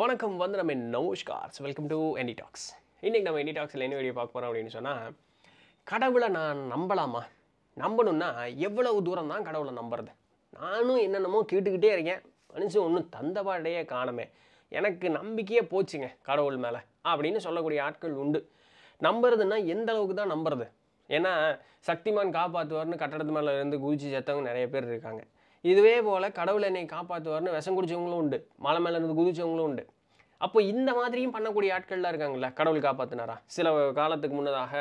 வணக்கம் வந்து நம்ம நமஸ்கார் வெல்கம் டு எனி டாக்ஸ் இன்றைக்கி நம்ம எனி டாக்ஸில் என்ன வீடியோ பார்க்க போகிறோம் அப்படின்னு சொன்னால் கடவுளை நான் நம்பலாமா நம்பணும்னா எவ்வளவு தூரம் தான் கடவுளை நம்புறது நானும் என்னென்னமோ கேட்டுக்கிட்டே இருக்கேன் மனுஷன் ஒன்றும் தந்தபாடையே காணுமே எனக்கு நம்பிக்கையே போச்சுங்க கடவுள் மேலே அப்படின்னு சொல்லக்கூடிய ஆட்கள் உண்டு நம்புறதுன்னா எந்த அளவுக்கு தான் நம்புறது ஏன்னா சக்திமான் காப்பாற்றுவார்னு கட்டடத்து மேலே இருந்து குதிச்சு செத்தவங்க நிறைய பேர் இருக்காங்க இதுவே போல் கடவுள் என்னை காப்பாற்றுவார்னு விஷம் குடிச்சவங்களும் உண்டு மலை மேலே இருந்து குதிச்சவங்களும் உண்டு அப்போ இந்த மாதிரியும் பண்ணக்கூடிய ஆட்கள்லாம் இருக்காங்கல்ல கடவுள் காப்பாற்றினாரா சில காலத்துக்கு முன்னதாக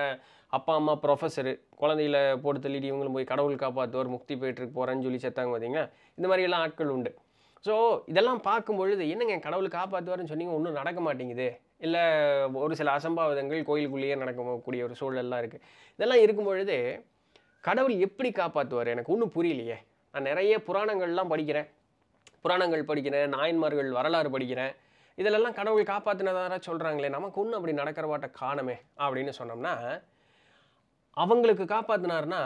அப்பா அம்மா ப்ரொஃபஸரு குழந்தையில போட்டு தள்ளிட்டு இவங்களும் போய் கடவுள் காப்பாற்றுவார் முக்தி போயிட்டுருக்கு போகிறேன்னு சொல்லி செத்தாங்க பார்த்தீங்கன்னா இந்த மாதிரியெல்லாம் ஆட்கள் உண்டு ஸோ இதெல்லாம் பார்க்கும்பொழுது என்னங்க கடவுள் காப்பாற்றுவார்னு சொன்னீங்க ஒன்றும் நடக்க மாட்டேங்குது இல்லை ஒரு சில அசம்பாவிதங்கள் கோயிலுக்குள்ளேயே நடக்கக்கூடிய ஒரு சூழல்லாம் இருக்குது இதெல்லாம் இருக்கும் பொழுது கடவுள் எப்படி காப்பாற்றுவார் எனக்கு ஒன்றும் புரியலையே நான் நிறைய புராணங்கள்லாம் படிக்கிறேன் புராணங்கள் படிக்கிறேன் நாயன்மார்கள் வரலாறு படிக்கிறேன் இதிலெல்லாம் கடவுள் காப்பாற்றினதாரா சொல்கிறாங்களே நமக்கு ஒன்றும் அப்படி நடக்கிறவாட்ட காணமே அப்படின்னு சொன்னோம்னா அவங்களுக்கு காப்பாற்றினார்னா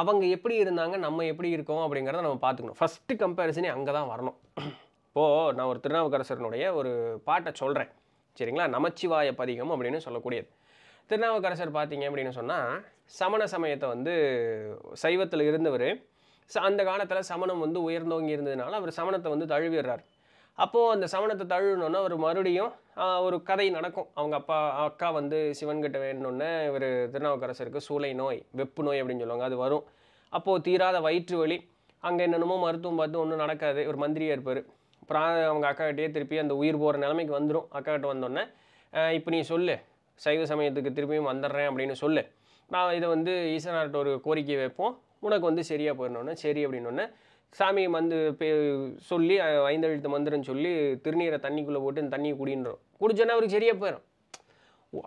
அவங்க எப்படி இருந்தாங்க நம்ம எப்படி இருக்கோம் அப்படிங்கிறத நம்ம பார்த்துக்கணும் ஃபஸ்ட்டு கம்பேரிசனே அங்கே தான் வரணும் இப்போது நான் ஒரு திருநாவுக்கரசரனுடைய ஒரு பாட்டை சொல்கிறேன் சரிங்களா நமச்சிவாய பதிகம் அப்படின்னு சொல்லக்கூடியது திருநாவுக்கரசர் பார்த்தீங்க அப்படின்னு சொன்னால் சமண சமயத்தை வந்து சைவத்தில் இருந்தவர் ஸோ அந்த காலத்தில் சமணம் வந்து உயர்ந்தவங்க இருந்ததுனால அவர் சமணத்தை வந்து தழுவிடுறார் அப்போது அந்த சமணத்தை தழுவினோன்னா அவர் மறுபடியும் ஒரு கதை நடக்கும் அவங்க அப்பா அக்கா வந்து சிவன்கிட்ட வேணுன்னே இவர் திருநாவுக்கரசருக்கு சூளை நோய் வெப்பு நோய் அப்படின்னு சொல்லுவாங்க அது வரும் அப்போது தீராத வயிற்று வலி அங்கே என்னென்னமோ மருத்துவம் பார்த்து ஒன்றும் நடக்காது ஒரு மந்திரியாக இருப்பார் பிரா அவங்க அக்காக்கிட்டேயே திருப்பி அந்த உயிர் போகிற நிலைமைக்கு வந்துடும் அக்காக்கிட்ட வந்தோடனே இப்போ நீ சொல்லு சைவ சமயத்துக்கு திருப்பியும் வந்துடுறேன் அப்படின்னு சொல்லு நான் இதை வந்து ஈசனார்கிட்ட ஒரு கோரிக்கை வைப்போம் உனக்கு வந்து சரியாக போயிடணுன்னே சரி அப்படின்னோடனே சாமி மந்து பே சொல்லி ஐந்தழுத்து மந்திரம் சொல்லி திருநீரை தண்ணிக்குள்ளே போட்டு அந்த தண்ணியை குடின்றோம் குடிச்சோன்னே அவருக்கு சரியாக போயிடும்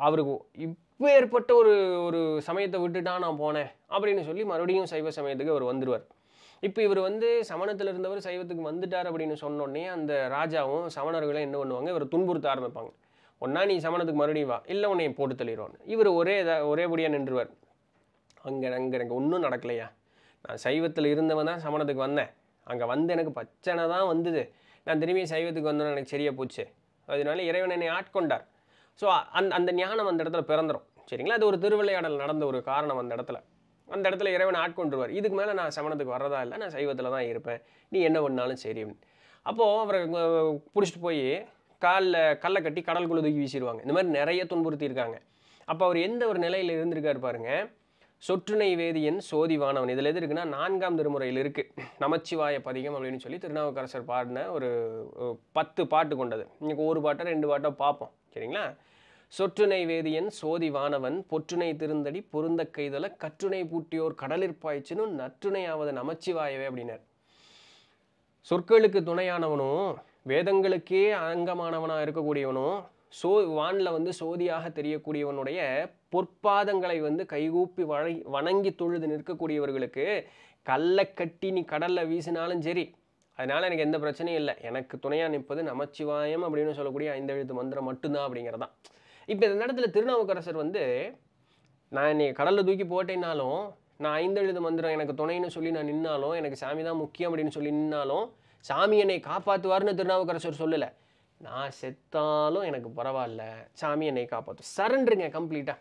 அவருக்கு இப்போ ஏற்பட்ட ஒரு ஒரு சமயத்தை விட்டுட்டா நான் போனேன் அப்படின்னு சொல்லி மறுபடியும் சைவ சமயத்துக்கு அவர் வந்துடுவார் இப்போ இவர் வந்து சமணத்தில் இருந்தவர் சைவத்துக்கு வந்துட்டார் அப்படின்னு சொன்னோடனே அந்த ராஜாவும் சமணர்களும் என்ன பண்ணுவாங்க இவர் துன்புறுத்த ஆரம்பிப்பாங்க ஒன்றா நீ சமணத்துக்கு மறுபடியும் வா இல்லை உன்னை போட்டு தள்ளிடுவான்னு இவர் ஒரே இதாக ஒரேபடியாக நின்றுவார் அங்கே அங்கே எனக்கு ஒன்றும் நடக்கலையா நான் சைவத்தில் இருந்தவன் தான் சமணத்துக்கு வந்தேன் அங்கே வந்து எனக்கு பச்சனை தான் வந்தது நான் திரும்பி சைவத்துக்கு வந்தேன்னு எனக்கு சரியாக போச்சு அதனால இறைவன் என்னை ஆட்கொண்டார் ஸோ அந் அந்த ஞானம் அந்த இடத்துல பிறந்துடும் சரிங்களா அது ஒரு திருவிளையாடல் நடந்த ஒரு காரணம் அந்த இடத்துல அந்த இடத்துல இறைவன் ஆட்கொண்டுருவார் இதுக்கு மேலே நான் சமணத்துக்கு வர்றதா இல்லை நான் சைவத்தில் தான் இருப்பேன் நீ என்ன பண்ணாலும் சரி அப்போது அவரை பிடிச்சிட்டு போய் காலில் கல்லை கட்டி குழு தூக்கி வீசிடுவாங்க இந்த மாதிரி நிறைய துன்புறுத்தி இருக்காங்க அப்போ அவர் எந்த ஒரு நிலையில் இருந்திருக்கார் பாருங்கள் சொற்றுனை வேதியின் சோதிவானவன் இதில் எது இருக்குன்னா நான்காம் திருமுறையில் இருக்குது நமச்சிவாய பதிகம் அப்படின்னு சொல்லி திருநாவுக்கரசர் பாடின ஒரு பத்து பாட்டு கொண்டது இன்றைக்கி ஒரு பாட்டை ரெண்டு பாட்டோ பார்ப்போம் சரிங்களா சொற்றுனை வேதியன் சோதிவானவன் பொற்றுனை திருந்தடி பொருந்த கைதல கற்றுனை பூட்டியோர் கடலிற்பாய்ச்சினும் நற்றுணையாவது நமச்சிவாயவே அப்படின்னார் சொற்களுக்கு துணையானவனும் வேதங்களுக்கே அங்கமானவனாக இருக்கக்கூடியவனும் சோ வானில் வந்து சோதியாக தெரியக்கூடியவனுடைய பொற்பாதங்களை வந்து கைகூப்பி வழங்கி வணங்கி தொழுது நிற்கக்கூடியவர்களுக்கு கல்லை கட்டி நீ கடலில் வீசினாலும் சரி அதனால் எனக்கு எந்த பிரச்சனையும் இல்லை எனக்கு துணையாக நிற்பது நமச்சிவாயம் அப்படின்னு சொல்லக்கூடிய ஐந்து எழுத்து மந்திரம் மட்டும்தான் அப்படிங்கிறதான் இப்போ இந்த இடத்துல திருநாவுக்கரசர் வந்து நான் என்னை கடலில் தூக்கி போட்டேன்னாலும் நான் ஐந்தெழுது மந்திரம் எனக்கு துணைன்னு சொல்லி நான் நின்னாலும் எனக்கு சாமி தான் முக்கியம் அப்படின்னு சொல்லி நின்னாலும் சாமி என்னை காப்பாற்றுவார்னு திருநாவுக்கரசர் சொல்லலை நான் செத்தாலும் எனக்கு பரவாயில்ல சாமி என்னை காப்பாற்றும் சரண்டருங்க கம்ப்ளீட்டாக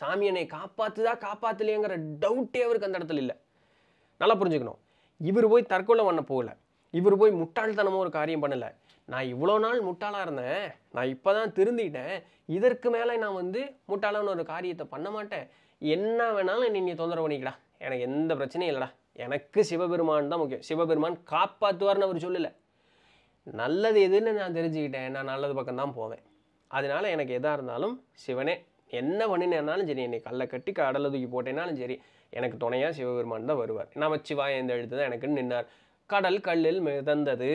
சாமி என்னை காப்பாற்றுதா காப்பாற்றலையேங்கிற டவுட்டே அவருக்கு அந்த இடத்துல இல்லை நல்லா புரிஞ்சுக்கணும் இவர் போய் தற்கொலை பண்ண போகலை இவர் போய் முட்டாள்தனமாக ஒரு காரியம் பண்ணலை நான் இவ்வளோ நாள் முட்டாளாக இருந்தேன் நான் இப்போ தான் திருந்திட்டேன் இதற்கு மேலே நான் வந்து முட்டாளான ஒரு காரியத்தை பண்ண மாட்டேன் என்ன வேணாலும் நீ நீ தொந்தரவு பண்ணிக்கடா எனக்கு எந்த பிரச்சனையும் இல்லைடா எனக்கு சிவபெருமான் தான் முக்கியம் சிவபெருமான் காப்பாற்றுவார்னு அவர் சொல்லலை நல்லது எதுன்னு நான் தெரிஞ்சுக்கிட்டேன் நான் நல்லது பக்கம் தான் போவேன் அதனால் எனக்கு எதாக இருந்தாலும் சிவனே என்ன பண்ணினேனாலும் சரி என்னை கல்லை கட்டி கடலை தூக்கி போட்டேனாலும் சரி எனக்கு துணையாக சிவபெருமான் தான் வருவார் சிவா எந்த எழுத்து தான் எனக்குன்னு நின்னார் கடல் கல்லில் மிதந்தது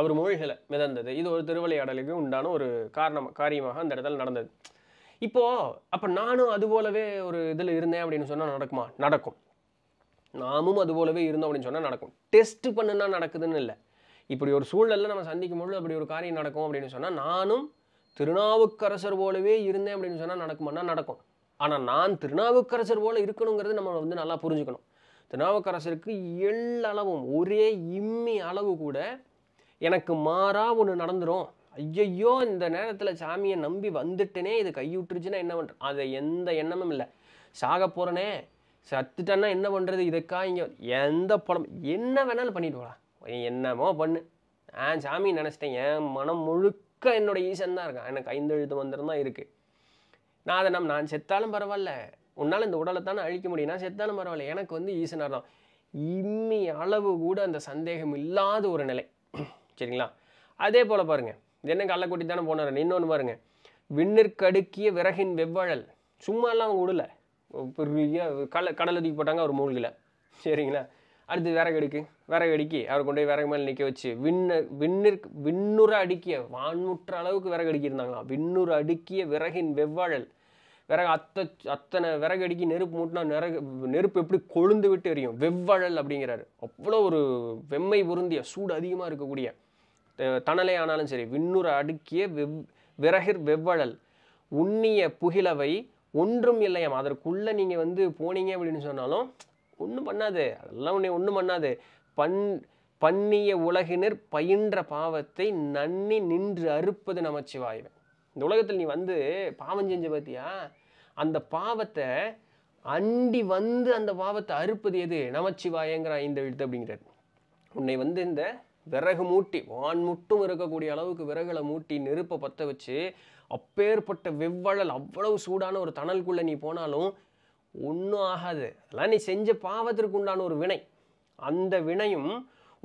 அவர் மூழ்கலை மிதந்தது இது ஒரு திருவிளையாடலுக்கு உண்டான ஒரு காரணம் காரியமாக அந்த இடத்துல நடந்தது இப்போது அப்போ நானும் அது போலவே ஒரு இதில் இருந்தேன் அப்படின்னு சொன்னால் நடக்குமா நடக்கும் நாமும் அது போலவே இருந்தோம் அப்படின்னு சொன்னால் நடக்கும் டெஸ்ட் பண்ணுன்னா நடக்குதுன்னு இல்லை இப்படி ஒரு சூழலில் நம்ம சந்திக்கும் பொழுது அப்படி ஒரு காரியம் நடக்கும் அப்படின்னு சொன்னால் நானும் திருநாவுக்கரசர் போலவே இருந்தேன் அப்படின்னு சொன்னால் நடக்குமானா நடக்கும் ஆனால் நான் திருநாவுக்கரசர் போல இருக்கணுங்கிறது நம்ம வந்து நல்லா புரிஞ்சுக்கணும் திருநாவுக்கரசருக்கு எள்ளளவும் ஒரே இம்மி அளவு கூட எனக்கு மாறாக ஒன்று நடந்துடும் ஐயையோ இந்த நேரத்தில் சாமியை நம்பி வந்துட்டேனே இது கையுட்டுருச்சுன்னா என்ன பண்ணுற அதை எந்த எண்ணமும் இல்லை சாக போகிறனே சத்துட்டேன்னா என்ன பண்ணுறது இதுக்காக இங்கே எந்த படம் என்ன வேணாலும் பண்ணிட்டு போகலாம் என்னமோ பண்ணு ஆ சாமி நினச்சிட்டேன் என் மனம் முழுக்க என்னோடய ஈசன் தான் இருக்கான் எனக்கு ஐந்து எழுத்து மந்திரம் தான் இருக்குது நான் அதை நம்ம நான் செத்தாலும் பரவாயில்ல உன்னால் இந்த உடலை தானே அழிக்க முடியும் நான் செத்தாலும் பரவாயில்ல எனக்கு வந்து ஈசனாக தான் இம்மி அளவு கூட அந்த சந்தேகம் இல்லாத ஒரு நிலை சரிங்களா அதே போல் பாருங்கள் இது என்ன கள்ளக்குட்டி தானே போனார் இன்னொன்று பாருங்கள் விண்ணிற்கடுக்கிய விறகின் வெவ்வழல் சும்மாலாம் அவங்க விடல பெரிய கடல் ஒதுக்கி போட்டாங்க ஒரு மூழ்கில் சரிங்களா அடுத்து விறகு எடுக்கு விறகு அடுக்கி அவரை கொண்டு போய் விறகு மேலே நிற்க வச்சு விண்ண விண்ணிற்கு விண்ணுற அடுக்கிய வான்முற்ற அளவுக்கு விறகு அடிக்கியிருந்தாங்களாம் விண்ணுற அடுக்கிய விறகின் வெவ்வாழல் விறகு அத்தை அத்தனை விறகு அடுக்கி நெருப்பு மூட்டினா நிறகு நெருப்பு எப்படி கொழுந்து விட்டு எரியும் வெவ்வாழல் அப்படிங்கிறாரு அவ்வளோ ஒரு வெம்மை பொருந்திய சூடு அதிகமாக இருக்கக்கூடிய தணலே ஆனாலும் சரி விண்ணுற அடுக்கிய வெவ் விறகிர் வெவ்வழல் உண்ணிய புகிலவை ஒன்றும் இல்லையாம் அதற்குள்ளே நீங்கள் வந்து போனீங்க அப்படின்னு சொன்னாலும் ஒன்றும் பண்ணாது அதெல்லாம் உன்னை ஒன்றும் பண்ணாது பண் பண்ணிய உலகினர் பயின்ற பாவத்தை நன்னி நின்று அறுப்பது நமச்சிவாயவன் இந்த உலகத்தில் நீ வந்து பாவம் செஞ்ச பார்த்தியா அந்த பாவத்தை அண்டி வந்து அந்த பாவத்தை அறுப்பது எது நமச்சிவாயங்கிற இந்த எழுத்து அப்படிங்கிறார் உன்னை வந்து இந்த விறகு மூட்டி வான் முட்டும் இருக்கக்கூடிய அளவுக்கு விறகுகளை மூட்டி நெருப்பை பற்ற வச்சு அப்பேற்பட்ட வெவ்வழல் அவ்வளவு சூடான ஒரு தணல்குள்ளே நீ போனாலும் ஒன்றும் ஆகாது அதெல்லாம் நீ செஞ்ச பாவத்திற்கு உண்டான ஒரு வினை அந்த வினையும்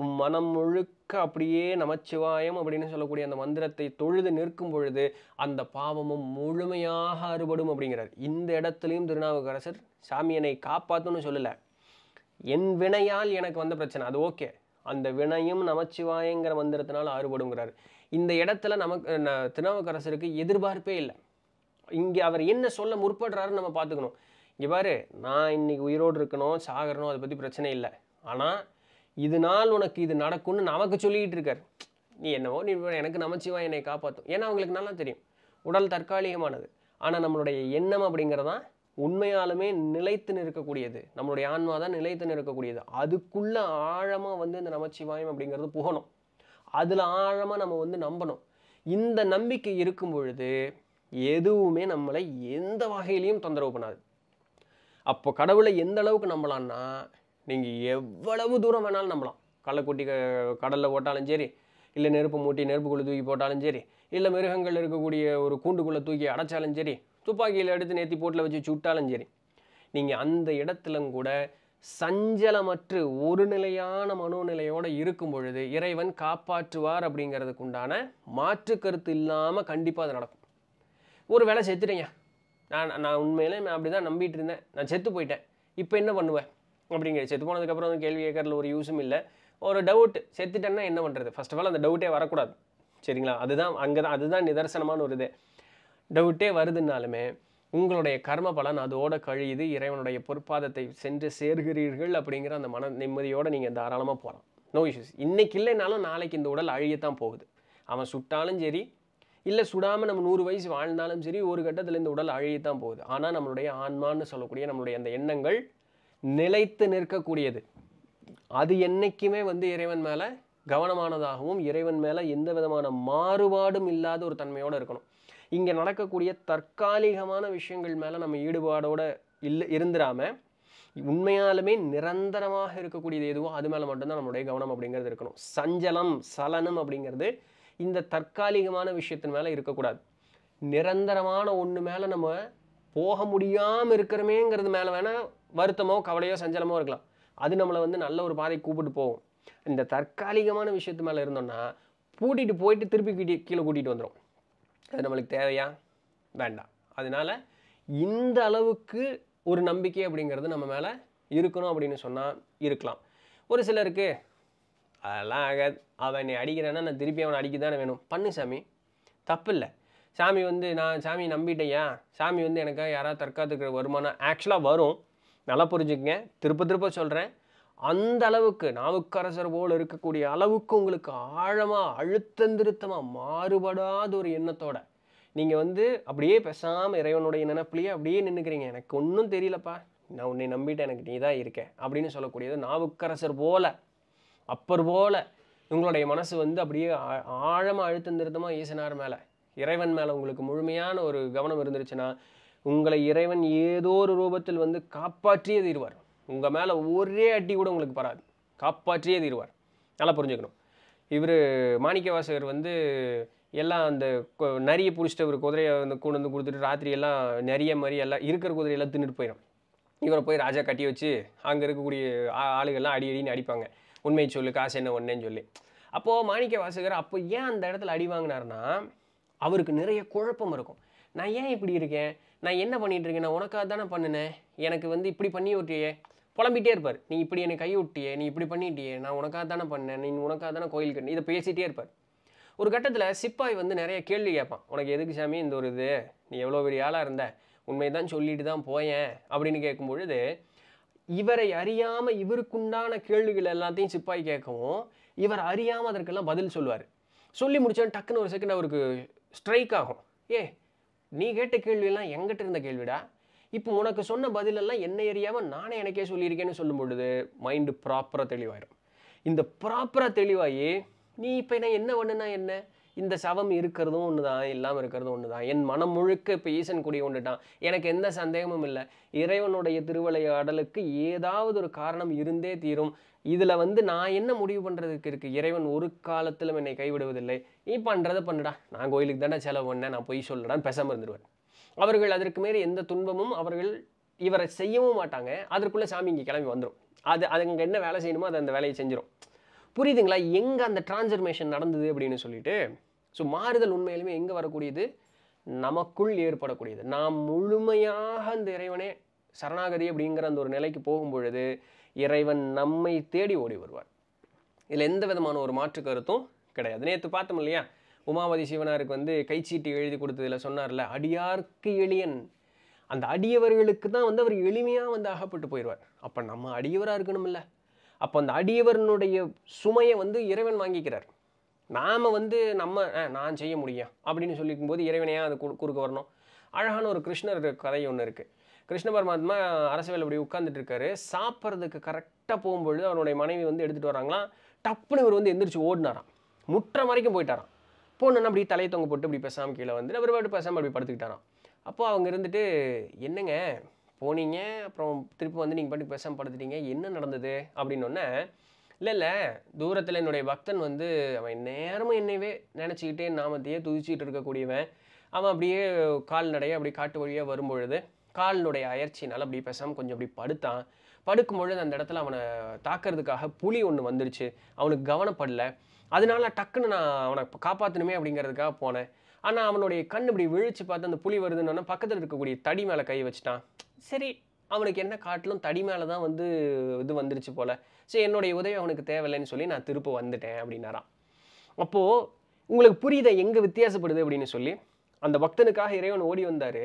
உன் மனம் முழுக்க அப்படியே நமச்சிவாயம் அப்படின்னு சொல்லக்கூடிய அந்த மந்திரத்தை தொழுது நிற்கும் பொழுது அந்த பாவமும் முழுமையாக அறுபடும் அப்படிங்கிறார் இந்த இடத்துலையும் திருநாவுக்கரசர் சாமி என்னை சொல்லலை என் வினையால் எனக்கு வந்த பிரச்சனை அது ஓகே அந்த வினையும் நமச்சிவாயங்கிற மந்திரத்தினால் ஆறுபடுங்கிறார் இந்த இடத்துல நமக்கு திருநாவுக்கரசருக்கு எதிர்பார்ப்பே இல்லை இங்கே அவர் என்ன சொல்ல முற்படுறாருன்னு நம்ம பார்த்துக்கணும் இங்கே பாரு நான் இன்றைக்கி உயிரோடு இருக்கணும் சாகரணும் அதை பற்றி பிரச்சனை இல்லை ஆனால் இது நாள் உனக்கு இது நடக்கும்னு நமக்கு சொல்லிக்கிட்டு இருக்கார் நீ என்னவோ நீ எனக்கு நமச்சிவா என்னை காப்பாற்றும் ஏன்னா அவங்களுக்கு நல்லா தெரியும் உடல் தற்காலிகமானது ஆனால் நம்மளுடைய எண்ணம் அப்படிங்கிறதா உண்மையாலுமே நிலைத்து நிற்கக்கூடியது நம்மளுடைய ஆன்மா தான் நிலைத்து நிற்கக்கூடியது அதுக்குள்ளே ஆழமாக வந்து இந்த நமச்சிவாயம் அப்படிங்கிறது புகணும் அதில் ஆழமாக நம்ம வந்து நம்பணும் இந்த நம்பிக்கை இருக்கும் பொழுது எதுவுமே நம்மளை எந்த வகையிலையும் தொந்தரவு பண்ணாது அப்போ கடவுளை எந்த அளவுக்கு நம்பலான்னா நீங்கள் எவ்வளவு தூரம் வேணாலும் நம்பலாம் கள்ளக்குட்டி க கடலில் போட்டாலும் சரி இல்லை நெருப்பு மூட்டி நெருப்புக்குள்ளே தூக்கி போட்டாலும் சரி இல்லை மிருகங்கள் இருக்கக்கூடிய ஒரு கூண்டுக்குள்ளே தூக்கி அடைச்சாலும் சரி துப்பாக்கியில் எடுத்து நேற்றி போட்டில் வச்சு சுட்டாலும் சரி நீங்கள் அந்த இடத்துல கூட சஞ்சலமற்று ஒரு நிலையான மனோநிலையோடு இருக்கும் பொழுது இறைவன் காப்பாற்றுவார் அப்படிங்கிறதுக்கு உண்டான மாற்று கருத்து இல்லாமல் கண்டிப்பாக அது நடக்கும் ஒரு வேலை சேர்த்துட்டீங்க நான் நான் உண்மையிலே நான் அப்படி தான் நம்பிட்டு இருந்தேன் நான் செத்து போயிட்டேன் இப்போ என்ன பண்ணுவேன் அப்படிங்கிற செத்து போனதுக்கப்புறம் வந்து கேள்வி கேட்கறதுல ஒரு யூஸும் இல்லை ஒரு டவுட் செத்துட்டேன்னா என்ன பண்ணுறது ஃபஸ்ட் ஆஃப் ஆல் அந்த டவுட்டே வரக்கூடாது சரிங்களா அதுதான் அங்கே தான் அதுதான் நிதர்சனமான ஒரு இது டவுட்டே வருதுனாலுமே உங்களுடைய கர்ம பலன் அதோட கழியுது இறைவனுடைய பொற்பாதத்தை சென்று சேர்கிறீர்கள் அப்படிங்கிற அந்த மன நிம்மதியோடு நீங்கள் தாராளமாக போகலாம் நோ இஷ்யூஸ் இன்றைக்கி இல்லைனாலும் நாளைக்கு இந்த உடல் அழியத்தான் போகுது அவன் சுட்டாலும் சரி இல்லை சுடாமல் நம்ம நூறு வயசு வாழ்ந்தாலும் சரி ஒரு கட்டத்தில் இந்த உடல் தான் போகுது ஆனால் நம்மளுடைய ஆன்மான்னு சொல்லக்கூடிய நம்மளுடைய அந்த எண்ணங்கள் நிலைத்து நிற்கக்கூடியது அது என்றைக்குமே வந்து இறைவன் மேலே கவனமானதாகவும் இறைவன் மேலே எந்த விதமான மாறுபாடும் இல்லாத ஒரு தன்மையோடு இருக்கணும் இங்கே நடக்கக்கூடிய தற்காலிகமான விஷயங்கள் மேலே நம்ம ஈடுபாடோடு இல்லை இருந்துடாமல் உண்மையாலுமே நிரந்தரமாக இருக்கக்கூடியது எதுவோ அது மேலே மட்டும்தான் நம்மளுடைய கவனம் அப்படிங்கிறது இருக்கணும் சஞ்சலம் சலனம் அப்படிங்கிறது இந்த தற்காலிகமான விஷயத்தின் மேலே இருக்கக்கூடாது நிரந்தரமான ஒன்று மேலே நம்ம போக முடியாமல் இருக்கிறமேங்கிறது மேலே வேணால் வருத்தமோ கவலையோ சஞ்சலமோ இருக்கலாம் அது நம்மளை வந்து நல்ல ஒரு பாதை கூப்பிட்டு போகும் இந்த தற்காலிகமான விஷயத்து மேலே இருந்தோம்னா பூட்டிட்டு போயிட்டு திருப்பி கீழே கூட்டிகிட்டு வந்துடும் அது நம்மளுக்கு தேவையா வேண்டாம் அதனால் இந்த அளவுக்கு ஒரு நம்பிக்கை அப்படிங்கிறது நம்ம மேலே இருக்கணும் அப்படின்னு சொன்னால் இருக்கலாம் ஒரு சிலருக்கு அதெல்லாம் ஆகாது அவன் என்னை அடிக்கிறான்னா நான் திருப்பி அவனை அடிக்க தானே வேணும் பண்ணு சாமி தப்பு இல்லை சாமி வந்து நான் சாமி நம்பிட்டேயா சாமி வந்து எனக்காக யாராவது தற்காத்துக்கிற வருமானம் ஆக்சுவலாக வரும் நல்லா புரிஞ்சுக்கங்க திருப்ப திருப்ப சொல்கிறேன் அந்த அளவுக்கு நாவுக்கரசர் போல் இருக்கக்கூடிய அளவுக்கு உங்களுக்கு ஆழமாக அழுத்தந்திருத்தமாக மாறுபடாத ஒரு எண்ணத்தோட நீங்கள் வந்து அப்படியே பேசாமல் இறைவனுடைய நினப்பிலேயே அப்படியே நின்றுக்கிறீங்க எனக்கு ஒன்றும் தெரியலப்பா நான் உன்னை நம்பிட்டு எனக்கு நீ தான் இருக்கேன் அப்படின்னு சொல்லக்கூடியது நாவுக்கரசர் போல் அப்பர் போல் உங்களுடைய மனசு வந்து அப்படியே ஆழமாக அழுத்தம் திருத்தமாக ஈசனார் மேலே இறைவன் மேலே உங்களுக்கு முழுமையான ஒரு கவனம் இருந்துருச்சுன்னா உங்களை இறைவன் ஏதோ ஒரு ரூபத்தில் வந்து காப்பாற்றியே தீர்வார் உங்கள் மேலே ஒரே அடி கூட உங்களுக்கு பராது காப்பாற்றியே தீர்வார் நல்லா புரிஞ்சுக்கணும் இவர் மாணிக்கவாசகர் வந்து எல்லாம் அந்த நிறைய பிடிச்சிட்டு ஒரு குதிரையை வந்து கொண்டு வந்து கொடுத்துட்டு ராத்திரி எல்லாம் நிறைய மாதிரி எல்லாம் இருக்கிற குதிரையெல்லாம் தின்னுட்டு போயிடும் இவரை போய் ராஜா கட்டி வச்சு அங்கே இருக்கக்கூடிய ஆளுகள்லாம் அடி அடின்னு அடிப்பாங்க உண்மையை சொல்லு காசு என்ன ஒன்றேன்னு சொல்லி அப்போது மாணிக்க வாசகர் அப்போ ஏன் அந்த இடத்துல அடி வாங்கினார்னா அவருக்கு நிறைய குழப்பம் இருக்கும் நான் ஏன் இப்படி இருக்கேன் நான் என்ன பண்ணிகிட்டு இருக்கேன் நான் உனக்காக தானே பண்ணினேன் எனக்கு வந்து இப்படி பண்ணி விட்டியே புலம்பிகிட்டே இருப்பார் நீ இப்படி என்னை கை விட்டியே நீ இப்படி பண்ணிட்டியே நான் உனக்காக தானே பண்ணேன் நீ உனக்காக தானே கோயில் கட்டினேன் இதை பேசிகிட்டே இருப்பார் ஒரு கட்டத்தில் சிப்பாய் வந்து நிறைய கேள்வி கேட்பான் உனக்கு எதுக்கு சாமி இந்த ஒரு இது நீ எவ்வளோ பெரிய ஆளாக இருந்த உண்மையை தான் சொல்லிட்டு தான் போயேன் அப்படின்னு கேட்கும்பொழுது இவரை அறியாமல் இவருக்குண்டான கேள்விகள் எல்லாத்தையும் சிப்பாய் கேட்கவும் இவர் அறியாமல் அதற்கெல்லாம் பதில் சொல்லுவார் சொல்லி முடிச்சோன்னு டக்குன்னு ஒரு செகண்ட் அவருக்கு ஸ்ட்ரைக் ஆகும் ஏ நீ கேட்ட கேள்வியெல்லாம் எங்கிட்ட இருந்த கேள்விடா இப்போ உனக்கு சொன்ன பதிலெல்லாம் என்ன எரியாமல் நானே எனக்கே சொல்லியிருக்கேன்னு சொல்லும் பொழுது மைண்டு ப்ராப்பராக தெளிவாயிடும் இந்த ப்ராப்பராக தெளிவாகி நீ இப்போ நான் என்ன ஒன்றுனா என்ன இந்த சவம் இருக்கிறதும் ஒன்று தான் இல்லாமல் இருக்கிறதும் ஒன்று தான் என் மனம் முழுக்க இப்போ ஈசன் குடி ஒன்றுட்டான் எனக்கு எந்த சந்தேகமும் இல்லை இறைவனுடைய திருவிளையாடலுக்கு ஏதாவது ஒரு காரணம் இருந்தே தீரும் இதில் வந்து நான் என்ன முடிவு பண்ணுறதுக்கு இருக்குது இறைவன் ஒரு காலத்திலும் என்னை கைவிடுவதில்லை நீ பண்ணுறதை பண்ணுடா நான் கோயிலுக்கு தானே செலவு பண்ணேன் நான் பொய் சொல்லடான்னு பெசாமல் இருந்துருவேன் அவர்கள் அதற்கு மேலே எந்த துன்பமும் அவர்கள் இவரை செய்யவும் மாட்டாங்க அதற்குள்ளே சாமி இங்கே கிளம்பி வந்துடும் அது அதுங்க என்ன வேலை செய்யணுமோ அது அந்த வேலையை செஞ்சிடும் புரியுதுங்களா எங்கே அந்த டிரான்ஸ்ஃபர்மேஷன் நடந்தது அப்படின்னு சொல்லிட்டு ஸோ மாறுதல் உண்மையிலுமே எங்கே வரக்கூடியது நமக்குள் ஏற்படக்கூடியது நாம் முழுமையாக அந்த இறைவனே சரணாகதி அப்படிங்கிற அந்த ஒரு நிலைக்கு போகும் பொழுது இறைவன் நம்மை தேடி ஓடி வருவார் இதில் எந்த விதமான ஒரு மாற்று கருத்தும் கிடையாது நேற்று பார்த்தோம் இல்லையா உமாவதி சிவனாருக்கு வந்து கைச்சீட்டு எழுதி கொடுத்ததில் சொன்னார்ல அடியார்க்கு எளியன் அந்த அடியவர்களுக்கு தான் வந்து அவர் எளிமையாக வந்து அகப்பட்டு போயிடுவார் அப்போ நம்ம அடியவராக இல்லை அப்போ அந்த அடியவரனுடைய சுமையை வந்து இறைவன் வாங்கிக்கிறார் நாம் வந்து நம்ம நான் செய்ய முடியும் அப்படின்னு சொல்லிக்கும் போது இறைவனையாக அது குறுக்க வரணும் அழகான ஒரு கிருஷ்ணர் கதை ஒன்று இருக்குது கிருஷ்ண பரமாத்மா அரசவேல் அப்படி உட்காந்துட்டு இருக்காரு சாப்பிட்றதுக்கு கரெக்டாக போகும்பொழுது அவனுடைய மனைவி வந்து எடுத்துகிட்டு வராங்களாம் டப்புன்னு இவர் வந்து எந்திரிச்சு ஓடினாராம் முற்ற வரைக்கும் போயிட்டாராம் போனோன்னா அப்படி தலையை தொங்க போட்டு இப்படி பேசாமல் கீழே வந்து அவர் பாட்டு பேசாமல் அப்படி படுத்துக்கிட்டாராம் அப்போது அவங்க இருந்துட்டு என்னங்க போனீங்க அப்புறம் திருப்பி வந்து நீங்கள் பாட்டு பேசாமல் படுத்துட்டீங்க என்ன நடந்தது அப்படின்னொன்னே இல்லை இல்லை தூரத்தில் என்னுடைய பக்தன் வந்து அவன் நேரமும் என்னையவே நினச்சிக்கிட்டே நாமத்தையே துதிச்சிட்டு இருக்கக்கூடியவன் அவன் அப்படியே கால்நடையை அப்படி காட்டு வழியாக வரும்பொழுது காலினுடைய அயற்சினால் அப்படி பேசாமல் கொஞ்சம் அப்படி படுத்தான் படுக்கும் பொழுது அந்த இடத்துல அவனை தாக்கிறதுக்காக புலி ஒன்று வந்துருச்சு அவனுக்கு கவனப்படல அதனால டக்குன்னு நான் அவனை காப்பாற்றணுமே அப்படிங்கிறதுக்காக போனேன் ஆனால் அவனுடைய கண் இப்படி விழிச்சு பார்த்து அந்த புலி வருதுன்னு பக்கத்தில் இருக்கக்கூடிய தடி மேலே கை வச்சுட்டான் சரி அவனுக்கு என்ன காட்டிலும் தடி மேலே தான் வந்து இது வந்துருச்சு போல் சரி என்னுடைய உதவி அவனுக்கு தேவையில்லைன்னு சொல்லி நான் திருப்ப வந்துட்டேன் அப்படின்னாரான் அப்போது உங்களுக்கு புரியுதை எங்கே வித்தியாசப்படுது அப்படின்னு சொல்லி அந்த பக்தனுக்காக இறைவன் ஓடி வந்தார்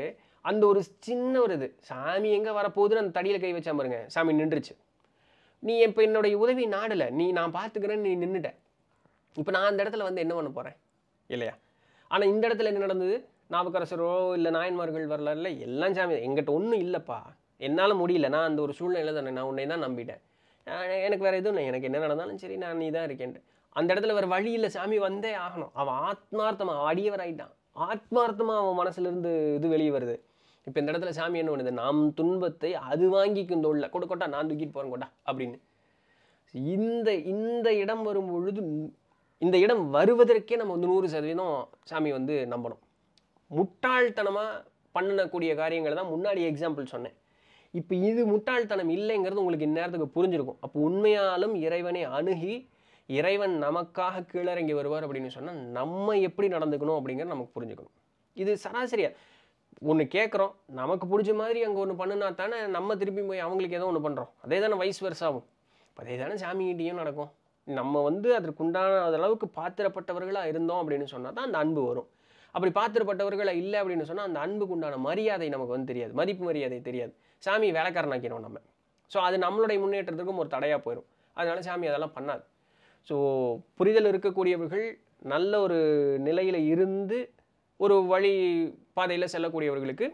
அந்த ஒரு சின்ன ஒரு இது சாமி எங்கே வரப்போகுதுன்னு அந்த தடியில் கை வச்சா பாருங்க சாமி நின்றுச்சு நீ இப்போ என்னுடைய உதவி நாடலை நீ நான் பார்த்துக்கிறேன்னு நீ நின்றுட்ட இப்போ நான் அந்த இடத்துல வந்து என்ன பண்ண போகிறேன் இல்லையா ஆனால் இந்த இடத்துல என்ன நடந்தது நாவுக்கரசரோ இல்லை நாயன்மார்கள் வரலாறுல எல்லாம் சாமி எங்கிட்ட ஒன்றும் இல்லைப்பா என்னால் முடியல நான் அந்த ஒரு சூழ்நிலையில் தானே நான் உன்னை தான் நம்பிட்டேன் எனக்கு வேறு எதுவும் எனக்கு என்ன நடந்தாலும் சரி நான் நீ தான் இருக்கேன்ட்டு அந்த இடத்துல வேறு இல்லை சாமி வந்தே ஆகணும் அவன் ஆத்மார்த்தமாக அடியவர் ஆகிட்டான் ஆத்மார்த்தமாக அவன் மனசுலேருந்து இது வெளியே வருது இப்போ இந்த இடத்துல சாமி என்ன ஒன்று நாம் துன்பத்தை அது வாங்கிக்கும் உள்ள கொடு கொட்டா நான் தூக்கிட்டு போகிறேன் கொட்டா அப்படின்னு இந்த இந்த இடம் வரும் பொழுது இந்த இடம் வருவதற்கே நம்ம வந்து நூறு சதவீதம் சாமி வந்து நம்பணும் முட்டாள்தனமாக பண்ணக்கூடிய காரியங்கள் தான் முன்னாடி எக்ஸாம்பிள் சொன்னேன் இப்போ இது முட்டாள்தனம் இல்லைங்கிறது உங்களுக்கு இந்நேரத்துக்கு புரிஞ்சிருக்கும் அப்போ உண்மையாலும் இறைவனை அணுகி இறைவன் நமக்காக கீழறங்கி வருவார் அப்படின்னு சொன்னால் நம்ம எப்படி நடந்துக்கணும் அப்படிங்கிறது நமக்கு புரிஞ்சுக்கணும் இது சராசரியாக ஒன்று கேட்குறோம் நமக்கு பிடிச்ச மாதிரி அங்கே ஒன்று பண்ணுனா தானே நம்ம திருப்பி போய் அவங்களுக்கு ஏதோ ஒன்று பண்ணுறோம் அதே தானே வயசு வருஷாகும் அதே தானே சாமிகிட்டையும் நடக்கும் நம்ம வந்து அதற்குண்டான அளவுக்கு பாத்திரப்பட்டவர்களாக இருந்தோம் அப்படின்னு சொன்னால் தான் அந்த அன்பு வரும் அப்படி பாத்திரப்பட்டவர்களாக இல்லை அப்படின்னு சொன்னால் அந்த அன்புக்கு உண்டான மரியாதை நமக்கு வந்து தெரியாது மதிப்பு மரியாதை தெரியாது சாமி வேலைக்காரன் ஆக்கிடும் நம்ம ஸோ அது நம்மளுடைய முன்னேற்றத்துக்கும் ஒரு தடையாக போயிடும் அதனால் சாமி அதெல்லாம் பண்ணாது ஸோ புரிதல் இருக்கக்கூடியவர்கள் நல்ல ஒரு நிலையில் இருந்து ஒரு வழி பாதையில் செல்லக்கூடியவர்களுக்கு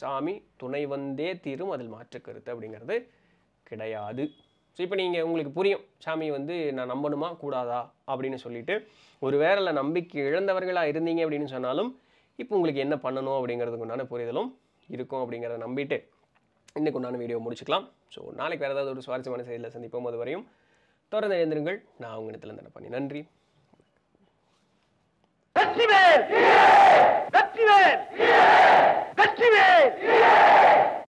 சாமி துணை வந்தே தீரும் அதில் மாற்று கருத்து அப்படிங்கிறது கிடையாது ஸோ இப்போ நீங்கள் உங்களுக்கு புரியும் சாமி வந்து நான் நம்பணுமா கூடாதா அப்படின்னு சொல்லிட்டு ஒரு வேறல நம்பிக்கை இழந்தவர்களாக இருந்தீங்க அப்படின்னு சொன்னாலும் இப்போ உங்களுக்கு என்ன பண்ணணும் அப்படிங்கிறதுக்கு உண்டான புரிதலும் இருக்கும் அப்படிங்கிறத நம்பிட்டு இன்றைக்கு உண்டான வீடியோ முடிச்சுக்கலாம் ஸோ நாளைக்கு வேறு ஏதாவது ஒரு சுவாரஸ்யமான செய்தியில் சந்திப்போம் அது வரையும் தொடர்ந்து எழுந்திருங்கள் நான் உங்கள் இடத்துல தடை பண்ணி நன்றி வெற்றிவேல் வெற்றிவேல் வெற்றிவேல்